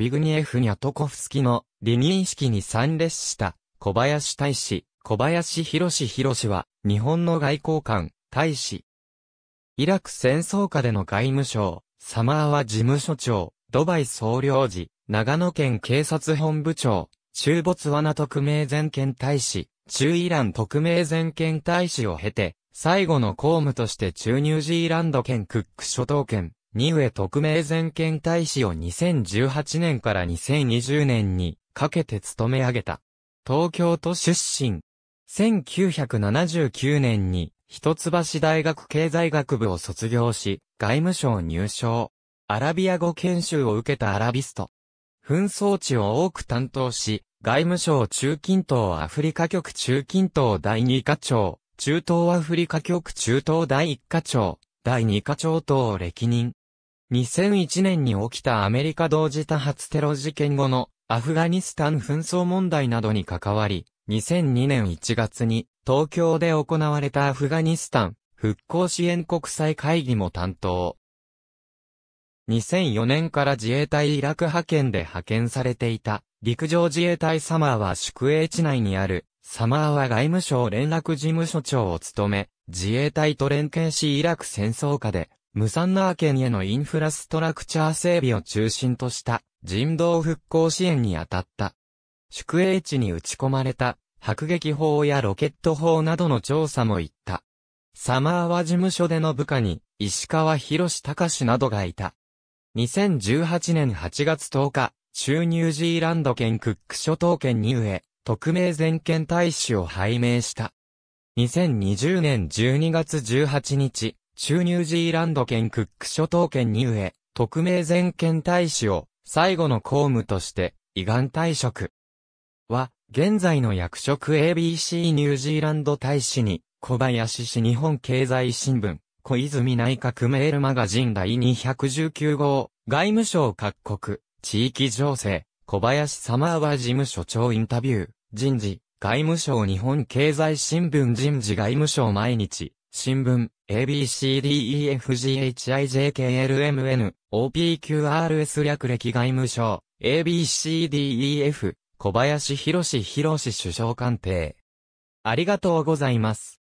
ビグニエフ・ニャトコフスキの離任式に参列した小林大使、小林博士博士は日本の外交官、大使。イラク戦争下での外務省、サマーは事務所長、ドバイ総領事、長野県警察本部長、中ボツワナ特命全権大使、中イラン特命全権大使を経て、最後の公務として中ニュージーランド県クック諸島県、ニウエ特命全権大使を2018年から2020年にかけて務め上げた。東京都出身。1979年に一橋大学経済学部を卒業し、外務省入省。アラビア語研修を受けたアラビスト。紛争地を多く担当し、外務省中近東アフリカ局中近東第2課長、中東アフリカ局中東第1課長、第2課長等を歴任。2001年に起きたアメリカ同時多発テロ事件後のアフガニスタン紛争問題などに関わり、2002年1月に東京で行われたアフガニスタン復興支援国際会議も担当。2004年から自衛隊イラク派遣で派遣されていた陸上自衛隊サマーは宿営地内にあるサマーは外務省連絡事務所長を務め、自衛隊と連携しイラク戦争下でムサンナー県へのインフラストラクチャー整備を中心とした人道復興支援に当たった。宿営地に打ち込まれた迫撃砲やロケット砲などの調査も行った。サマーは事務所での部下に石川博士隆などがいた。2018年8月10日、中ニュージーランド県クック諸島県に植え、特命全権大使を拝命した。2020年12月18日、中ニュージーランド県クック諸島県に植え、特命全権大使を最後の公務として、がん退職は、現在の役職 ABC ニュージーランド大使に、小林氏日本経済新聞、小泉内閣メールマガジン第219号、外務省各国、地域情勢、小林サマーは事務所長インタビュー、人事、外務省日本経済新聞人事外務省毎日、新聞、ABCDEFGHIJKLMN、OPQRS 略歴外務省、ABCDEF、小林博士博士首相官邸。ありがとうございます。